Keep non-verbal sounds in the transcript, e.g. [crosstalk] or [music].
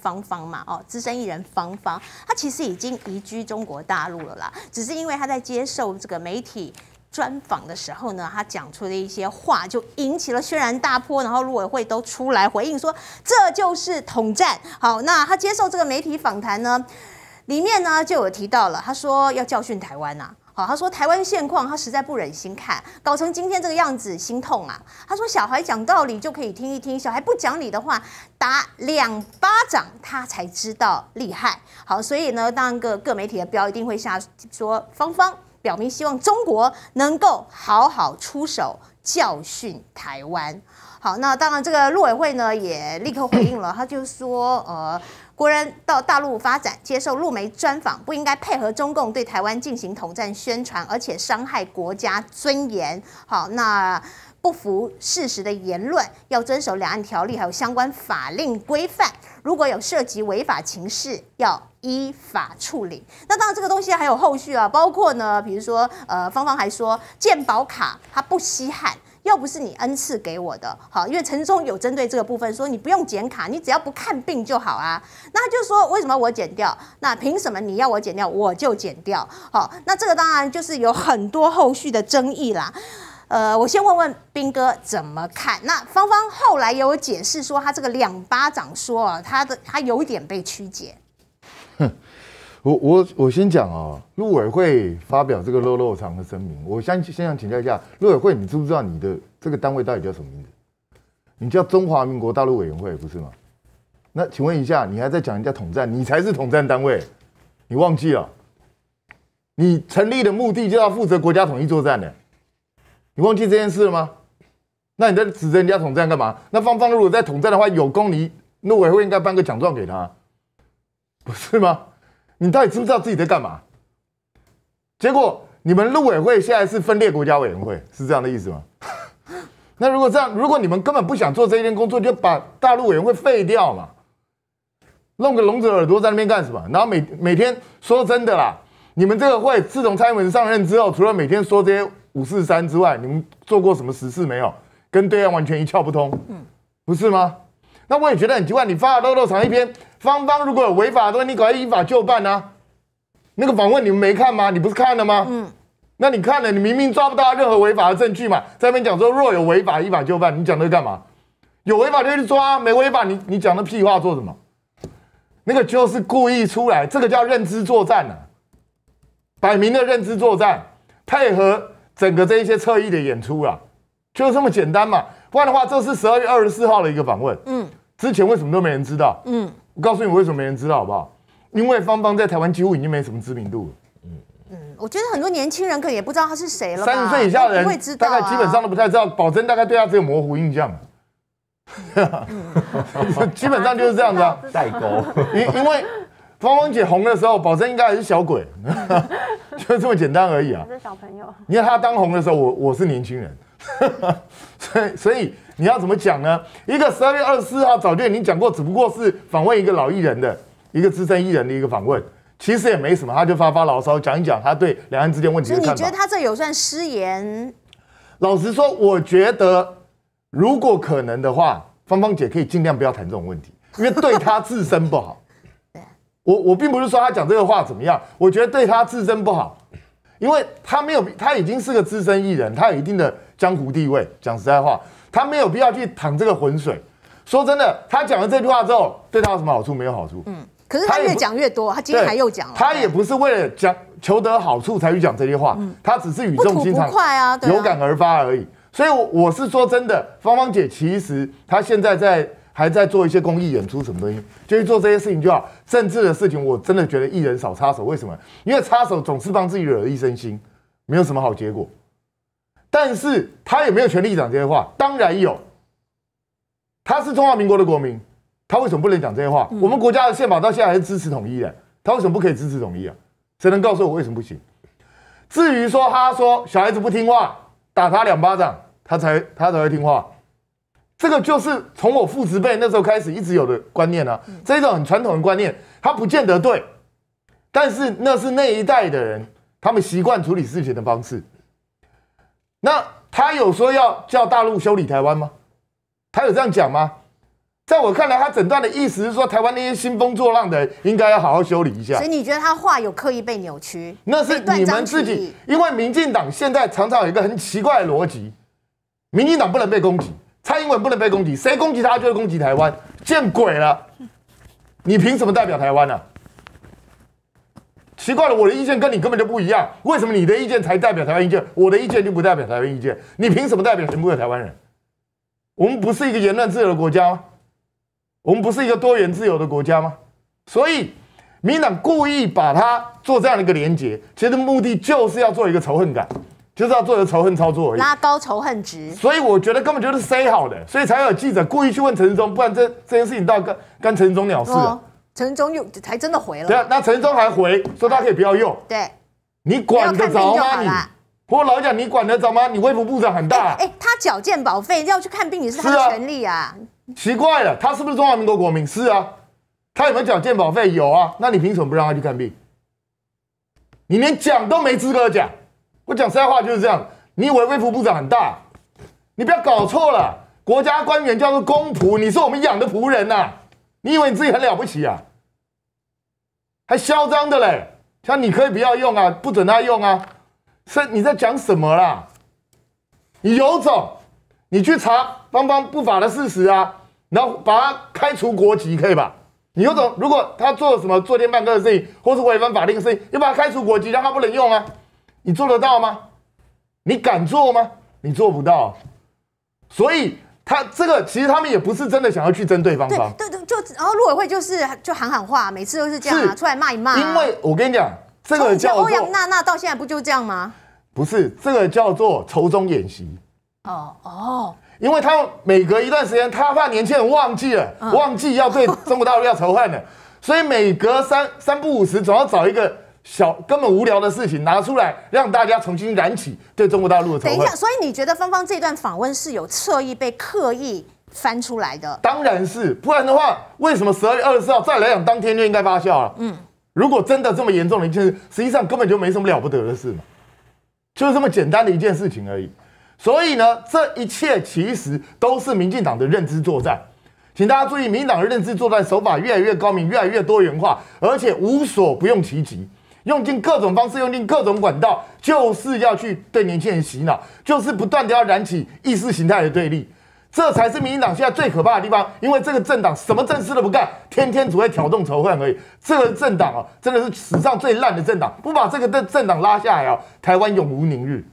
芳芳嘛，哦，资深艺人芳芳，她其实已经移居中国大陆了啦，只是因为她在接受这个媒体专访的时候呢，他讲出的一些话就引起了轩然大波，然后陆委会都出来回应说这就是统战。好，那他接受这个媒体访谈呢，里面呢就有提到了，他说要教训台湾啊。好，他说台湾现况，他实在不忍心看，搞成今天这个样子，心痛啊。他说小孩讲道理就可以听一听，小孩不讲理的话，打两巴掌他才知道厉害。好，所以呢，当然各各媒体的标一定会下说，芳芳表明希望中国能够好好出手。教训台湾，好，那当然，这个陆委会呢也立刻回应了，他就说，呃，国人到大陆发展，接受陆媒专访，不应该配合中共对台湾进行统战宣传，而且伤害国家尊严。好，那。不符事实的言论要遵守两岸条例，还有相关法令规范。如果有涉及违法情事，要依法处理。那当然，这个东西还有后续啊，包括呢，比如说，呃，芳芳还说，鉴保卡它不稀罕，又不是你恩赐给我的。好，因为陈忠有针对这个部分说，你不用剪卡，你只要不看病就好啊。那他就说，为什么我剪掉？那凭什么你要我剪掉，我就剪掉？好，那这个当然就是有很多后续的争议啦。呃，我先问问斌哥怎么看？那芳芳后来有解释说，他这个两巴掌说啊，他的他有一点被曲解。我我我先讲啊，陆委会发表这个肉肉长的声明，我先先想请教一下陆委会，你知不知道你的这个单位到底叫什么名字？你叫中华民国大陆委员会不是吗？那请问一下，你还在讲人家统战？你才是统战单位，你忘记了？你成立的目的就要负责国家统一作战的。你忘记这件事了吗？那你在指责人家统战干嘛？那方方如果在统战的话，有功，你路委会应该颁个奖状给他，不是吗？你到底知不知道自己在干嘛？结果你们路委会现在是分裂国家委员会，是这样的意思吗？[laughs] 那如果这样，如果你们根本不想做这件工作，就把大陆委员会废掉嘛，弄个聋子耳朵在那边干什么？然后每每天说真的啦，你们这个会自从蔡英文上任之后，除了每天说这些。五四三之外，你们做过什么实事没有？跟对岸完全一窍不通，嗯，不是吗？那我也觉得很奇怪。你发了漏漏长一篇，方方如果有违法的西，你搞依法就办啊？那个访问你们没看吗？你不是看了吗？嗯，那你看了，你明明抓不到任何违法的证据嘛，在那边讲说若有违法依法就办，你讲那个干嘛？有违法就去抓，没违法你你讲那屁话做什么？那个就是故意出来，这个叫认知作战啊，摆明的认知作战，配合。整个这一些侧翼的演出啊，就这么简单嘛？不然的话，这是十二月二十四号的一个访问。嗯，之前为什么都没人知道？嗯，我告诉你为什么没人知道好不好？因为芳芳在台湾几乎已经没什么知名度。了。嗯，我觉得很多年轻人可能也不知道他是谁了。三十岁以下人大概基本上都不太知道，宝珍大概对他只有模糊印象。[laughs] [laughs] 基本上就是这样子啊，代沟。因因为芳芳姐红的时候，宝珍应该还是小鬼。就这么简单而已啊！我是小朋友。你看他当红的时候，我我是年轻人，[laughs] 所以所以你要怎么讲呢？一个十二月二十四号早就已经讲过，只不过是访问一个老艺人的一个资深艺人的一个访问，其实也没什么，他就发发牢骚，讲一讲他对两岸之间问题的看法。你觉得他这有算失言？老实说，我觉得如果可能的话，芳芳姐可以尽量不要谈这种问题，因为对他自身不好。我我并不是说他讲这个话怎么样，我觉得对他自身不好，因为他没有，他已经是个资深艺人，他有一定的江湖地位。讲实在话，他没有必要去淌这个浑水。说真的，他讲了这句话之后，对他有什么好处？没有好处。嗯，可是他越讲越多，他今天还又讲了。他也不是为了讲求得好处才去讲这些话，他只是语重心长，不快啊，有感而发而已。所以我是说真的，芳芳姐其实她现在在。还在做一些公益演出，什么东西就去做这些事情就好。政治的事情，我真的觉得艺人少插手。为什么？因为插手总是帮自己惹了一身腥，没有什么好结果。但是他有没有权利讲这些话？当然有。他是中华民国的国民，他为什么不能讲这些话？我们国家的宪法到现在还是支持统一的，他为什么不可以支持统一啊？谁能告诉我为什么不行？至于说他说小孩子不听话，打他两巴掌，他才他才会听话。这个就是从我父执辈那时候开始一直有的观念了，这一种很传统的观念，它不见得对，但是那是那一代的人他们习惯处理事情的方式。那他有说要叫大陆修理台湾吗？他有这样讲吗？在我看来，他整段的意思是说，台湾那些兴风作浪的人应该要好好修理一下。所以你觉得他话有刻意被扭曲？那是你们自己，因为民进党现在常常有一个很奇怪的逻辑，民进党不能被攻击。蔡英文不能被攻击，谁攻击他就会攻击台湾，见鬼了！你凭什么代表台湾呢？奇怪了，我的意见跟你根本就不一样，为什么你的意见才代表台湾意见，我的意见就不代表台湾意见？你凭什么代表全部的台湾人？我们不是一个言论自由的国家吗？我们不是一个多元自由的国家吗？所以民党故意把它做这样的一个连结，其实目的就是要做一个仇恨感。就是要做的仇恨操作而已，拉高仇恨值。所以我觉得根本就是塞好的，所以才有记者故意去问陈忠，不然这这件事情到跟跟陈忠了事。陈忠又才真的回了。对啊，那陈忠还回说他可以不要用。对，你管得着吗？你，过老讲你管得着吗？你微博部长很大。哎，他缴健保费要去看病，也是他的权利啊。奇怪了，他是不是中华民国国民？是啊，他有没有缴健保费？有啊，那你凭什么不让他去看病？你连讲都没资格讲。我讲实在话就是这样，你以为威服部长很大？你不要搞错了，国家官员叫做公仆，你是我们养的仆人呐。你以为你自己很了不起啊？还嚣张的嘞？像你可以不要用啊，不准他用啊。是你在讲什么啦？你有种，你去查邦邦不法的事实啊，然后把他开除国籍可以吧？你有种，如果他做了什么做天办科的事情，或是违反法令的事情，你把他开除国籍，让他不能用啊。你做得到吗？你敢做吗？你做不到，所以他这个其实他们也不是真的想要去争对方吧？对对，就然后陆委会就是就喊喊话，每次都是这样出来骂一骂。因为我跟你讲，这个叫欧阳娜娜到现在不就这样吗？不是，这个叫做仇中演习。哦哦，因为他每隔一段时间，他怕年轻人忘记了，忘记要对中国大陆要仇恨了，所以每隔三三不五十总要找一个。小根本无聊的事情拿出来，让大家重新燃起对中国大陆的仇恨。等一下，所以你觉得芳芳这段访问是有特意被刻意翻出来的？当然是，不然的话，为什么十二月二十四号再来讲当天就应该发酵了？嗯，如果真的这么严重的一件事，实际上根本就没什么了不得的事嘛，就是这么简单的一件事情而已。所以呢，这一切其实都是民进党的认知作战，请大家注意，民党的认知作战手法越来越高明，越来越多元化，而且无所不用其极。用尽各种方式，用尽各种管道，就是要去对年轻人洗脑，就是不断的要燃起意识形态的对立，这才是民进党现在最可怕的地方。因为这个政党什么正事都不干，天天只会挑动仇恨而已。这个政党啊，真的是史上最烂的政党，不把这个政政党拉下来啊，台湾永无宁日。